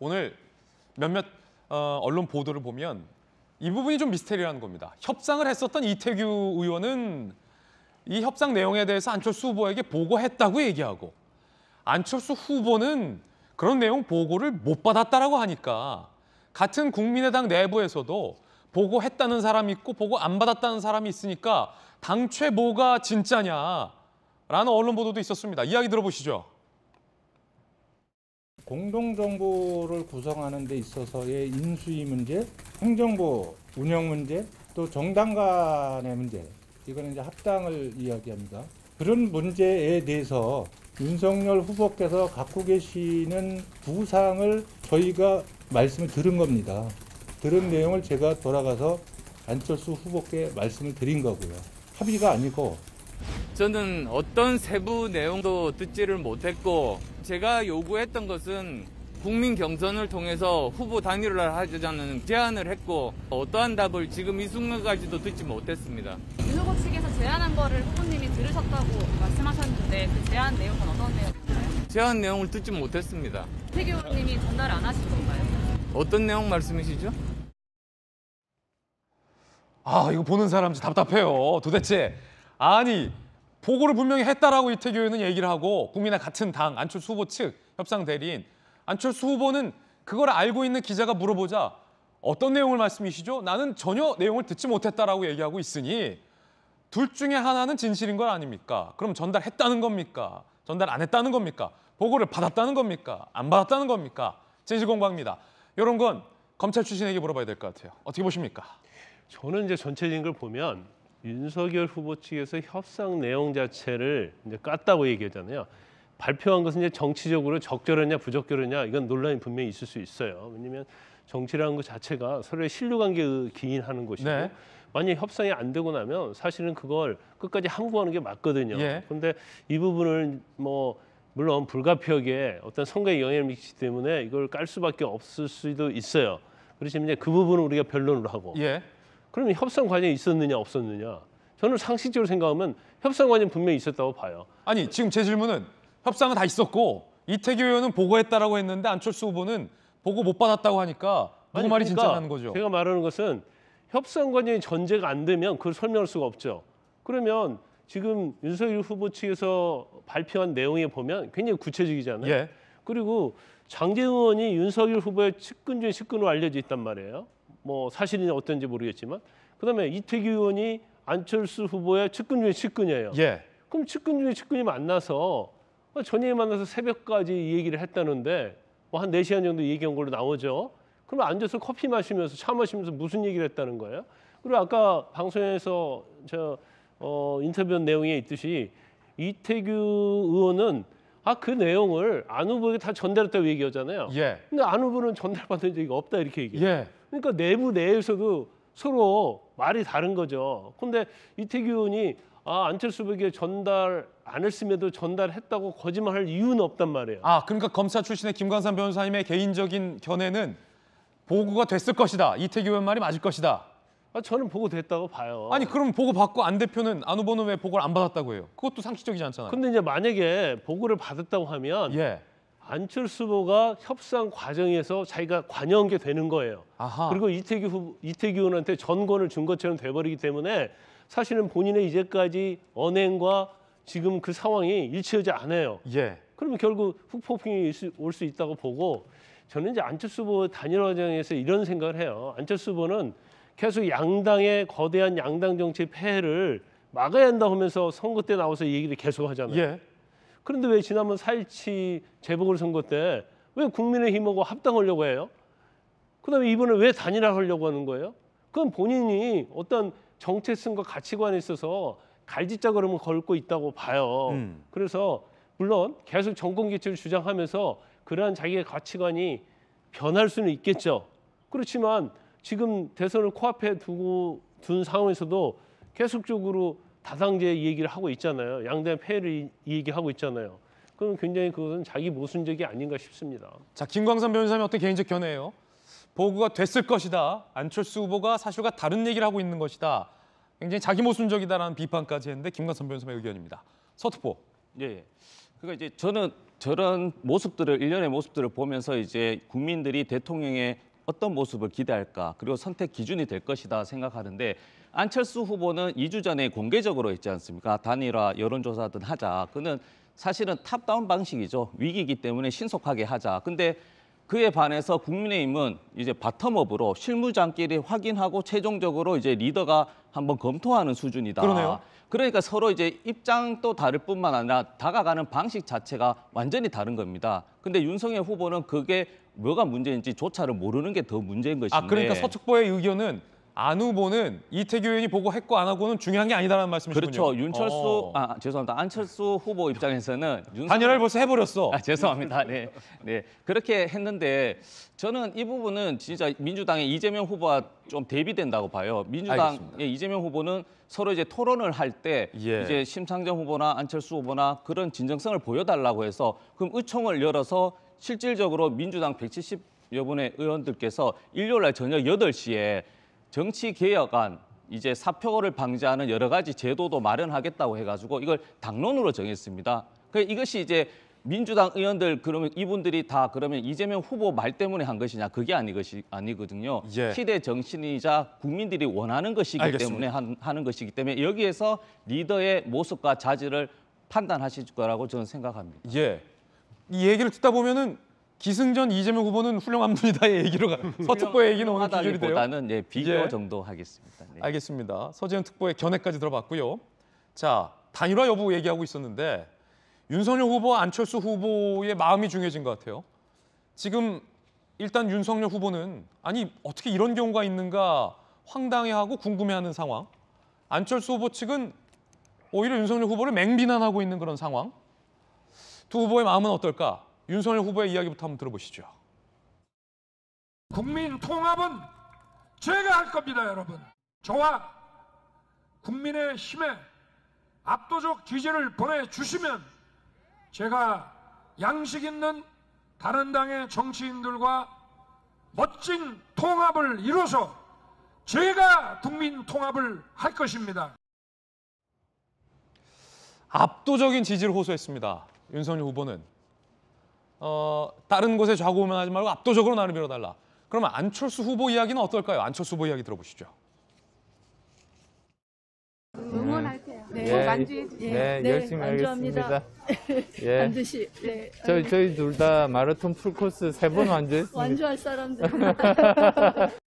오늘 몇몇 어, 언론 보도를 보면 이 부분이 좀 미스테리라는 겁니다. 협상을 했었던 이태규 의원은 이 협상 내용에 대해서 안철수 후보에게 보고했다고 얘기하고 안철수 후보는 그런 내용 보고를 못 받았다라고 하니까 같은 국민의당 내부에서도 보고했다는 사람이 있고 보고 안 받았다는 사람이 있으니까 당최 뭐가 진짜냐라는 언론 보도도 있었습니다. 이야기 들어보시죠. 공동정부를 구성하는 데 있어서의 인수위 문제, 행정부 운영 문제, 또 정당 간의 문제, 이거는 이제 합당을 이야기합니다. 그런 문제에 대해서 윤석열 후보께서 갖고 계시는 부상을 저희가 말씀을 들은 겁니다. 들은 내용을 제가 돌아가서 안철수 후보께 말씀을 드린 거고요. 합의가 아니고 저는 어떤 세부 내용도 듣지를 못했고 제가 요구했던 것은 국민 경선을 통해서 후보 단일화를 하자는 제안을 했고 어떠한 답을 지금 이 순간까지도 듣지 못했습니다. 윤 후보 측에서 제안한 거를 후보님이 들으셨다고 말씀하셨는데 그 제안 내용은 어떤 내용인가요? 제안 내용을 듣지 못했습니다. 태교 후보님이 전달 안 하신 건가요? 어떤 내용 말씀이시죠? 아 이거 보는 사람 답답해요. 도대체 아니 보고를 분명히 했다라고 이태규 의원 얘기를 하고 국민의 같은 당 안철수 후보 측 협상 대리인 안철수 후보는 그걸 알고 있는 기자가 물어보자 어떤 내용을 말씀이시죠? 나는 전혀 내용을 듣지 못했다라고 얘기하고 있으니 둘 중에 하나는 진실인 걸 아닙니까? 그럼 전달했다는 겁니까? 전달 안 했다는 겁니까? 보고를 받았다는 겁니까? 안 받았다는 겁니까? 진실공방입니다. 이런 건 검찰 출신에게 물어봐야 될 것 같아요. 어떻게 보십니까? 저는 이제 전체적인 걸 보면 윤석열 후보 측에서 협상 내용 자체를 이제 깠다고 얘기하잖아요. 발표한 것은 이제 정치적으로 적절했냐 부적절했냐 이건 논란이 분명히 있을 수 있어요. 왜냐하면 정치라는 것 자체가 서로의 신뢰관계에 기인하는 것이고 네. 만약 협상이 안 되고 나면 사실은 그걸 끝까지 항구하는 게 맞거든요. 예. 그런데 이 부분을 뭐 물론 불가피하게 어떤 선거에 영향을 미치기 때문에 이걸 깔 수밖에 없을 수도 있어요. 그렇지만 이제 그 부분은 우리가 변론을 하고 예. 그럼 협상 과정이 있었느냐 없었느냐. 저는 상식적으로 생각하면 협상 과정 분명히 있었다고 봐요. 아니 지금 제 질문은 협상은 다 있었고 이태규 의원은 보고했다라고 했는데 안철수 후보는 보고 못 받았다고 하니까 누구 그 아니, 말이 그러니까 진짜라는 거죠. 제가 말하는 것은 협상 과정이 전제가 안 되면 그걸 설명할 수가 없죠. 그러면 지금 윤석열 후보 측에서 발표한 내용에 보면 굉장히 구체적이잖아요. 예. 그리고 장재 의원이 윤석열 후보의 측근 중에 측근으로 알려져 있단 말이에요. 뭐 사실이냐 어떤지 모르겠지만 그다음에 이태규 의원이 안철수 후보의 측근 중에 측근이에요. 예. 그럼 측근 중에 측근이 만나서 뭐 전에 만나서 새벽까지 이 얘기를 했다는데 뭐한 네시간 정도 얘기한 걸로 나오죠. 그럼 앉아서 커피 마시면서 차 마시면서 무슨 얘기를 했다는 거예요? 그리고 아까 방송에서 저 어, 인터뷰 내용에 있듯이 이태규 의원은 아 그 내용을 안 후보에게 다 전달했다고 얘기하잖아요. 예. 근데 안 후보는 전달받은 적이 없다 이렇게 얘기해요. 예. 그러니까 내부 내에서도 서로 말이 다른 거죠. 근데 이태규 의원이 아, 안철수에게 전달 안 했음에도 전달했다고 거짓말할 이유는 없단 말이에요. 아, 그러니까 검사 출신의 김관삼 변호사님의 개인적인 견해는 보고가 됐을 것이다. 이태규 의원 말이 맞을 것이다. 아, 저는 보고 됐다고 봐요. 아니, 그럼 보고 받고 안 대표는 안 후보는 왜 보고를 안 받았다고 해요? 그것도 상식적이지 않잖아요. 근데 이제 만약에 보고를 받았다고 하면 예. 안철수 후보가 협상 과정에서 자기가 관여한 게 되는 거예요. 아하. 그리고 이태규 후보, 이태규 의원한테 전권을 준 것처럼 돼버리기 때문에 사실은 본인의 이제까지 언행과 지금 그 상황이 일치하지 않아요. 예. 그러면 결국 후폭풍이 올 수 있다고 보고 저는 이제 안철수 후보 단일 화정에서 이런 생각을 해요. 안철수 후보는 계속 양당의 거대한 양당 정치 폐해를 막아야 한다 하면서 선거 때 나와서 얘기를 계속 하잖아요. 예. 그런데 왜 지난번 4.17 재보궐선거 때 왜 국민의힘하고 합당하려고 해요? 그다음에 이번에 왜 단일화하려고 하는 거예요? 그건 본인이 어떤 정체성과 가치관에 있어서 갈짓자그러면 걸고 있다고 봐요. 음. 그래서 물론 계속 정권 개체를 주장하면서 그러한 자기의 가치관이 변할 수는 있겠죠. 그렇지만 지금 대선을 코앞에 두고 둔 상황에서도 계속적으로 다당제 얘기를 하고 있잖아요. 양대 폐해를 얘기하고 있잖아요. 그럼 굉장히 그것은 자기 모순적이 아닌가 싶습니다. 자 김광선 변호사님 어떤 개인적 견해예요? 보고가 됐을 것이다. 안철수 후보가 사실과 다른 얘기를 하고 있는 것이다. 굉장히 자기 모순적이다라는 비판까지 했는데 김광선 변호사의 의견입니다. 서투포. 예, 예. 그러니까 이제 저는 저런 모습들을 일련의 모습들을 보면서 이제 국민들이 대통령의 어떤 모습을 기대할까 그리고 선택 기준이 될 것이다 생각하는데 안철수 후보는 2주 전에 공개적으로 했지 않습니까? 단일화 여론조사든 하자. 그는 사실은 탑다운 방식이죠. 위기이기 때문에 신속하게 하자. 근데 그에 반해서 국민의힘은 이제 바텀업으로 실무장끼리 확인하고 최종적으로 이제 리더가 한번 검토하는 수준이다. 그러네요. 그러니까 서로 이제 입장도 다를 뿐만 아니라 다가가는 방식 자체가 완전히 다른 겁니다. 근데 윤석열 후보는 그게 뭐가 문제인지 조차를 모르는 게 더 문제인 것인데. 아 그러니까 서측보의 의견은 안 후보는 이태규 의원이 보고 했고 안 하고는 중요한 게 아니다라는 말씀이시군요. 그렇죠. 윤철수 어. 아 죄송합니다. 안철수 후보 입장에서는 윤석... 단열을 벌써 해버렸어. 아, 죄송합니다. 네, 네 그렇게 했는데 저는 이 부분은 진짜 민주당의 이재명 후보와 좀 대비된다고 봐요. 민주당의 알겠습니다. 예, 이재명 후보는 서로 이제 토론을 할때 예. 이제 심상정 후보나 안철수 후보나 그런 진정성을 보여달라고 해서 그럼 의총을 열어서 실질적으로 민주당 170 여분의 의원들께서 일요일 날 저녁 8시에 정치 개혁안 이제 사표를 방지하는 여러 가지 제도도 마련하겠다고 해가지고 이걸 당론으로 정했습니다. 그 이것이 이제 민주당 의원들 그러면 이분들이 다 그러면 이재명 후보 말 때문에 한 것이냐 그게 아니 것이 아니거든요. 예. 시대 정신이자 국민들이 원하는 것이기 알겠습니다. 때문에 한, 하는 것이기 때문에 여기에서 리더의 모습과 자질을 판단하실 거라고 저는 생각합니다. 예. 이 얘기를 듣다 보면은 기승전 이재명 후보는 훌륭한 분이다의 얘기로 가. 서 특보의 얘기는 오늘 기결이 돼요. 보다는 예, 비교 예. 정도 하겠습니다. 네. 알겠습니다. 서재현 특보의 견해까지 들어봤고요. 자, 단일화 여부 얘기하고 있었는데 윤석열 후보와 안철수 후보의 마음이 중요해진 것 같아요. 지금 일단 윤석열 후보는 아니 어떻게 이런 경우가 있는가 황당해하고 궁금해하는 상황. 안철수 후보 측은 오히려 윤석열 후보를 맹비난하고 있는 그런 상황. 두 후보의 마음은 어떨까? 윤석열 후보의 이야기부터 한번 들어보시죠. 국민 통합은 제가 할 겁니다, 여러분. 저와 국민의 힘에 압도적 지지를 보내주시면 제가 양식 있는 다른 당의 정치인들과 멋진 통합을 이뤄서 제가 국민 통합을 할 것입니다. 압도적인 지지를 호소했습니다. 윤석열 후보는 어, 다른 곳에 좌고우면 하지 말고 압도적으로 나를 밀어달라. 그러면 안철수 후보 이야기는 어떨까요? 안철수 후보 이야기 들어보시죠. 응원할게요. 네, 네 만주해 주세요. 예. 네, 네, 열심히 하겠습니다. 예. 반드시. 네. 저희 저희 둘 다 마라톤 풀코스 세 번 완주했습니다. 완주할 사람들.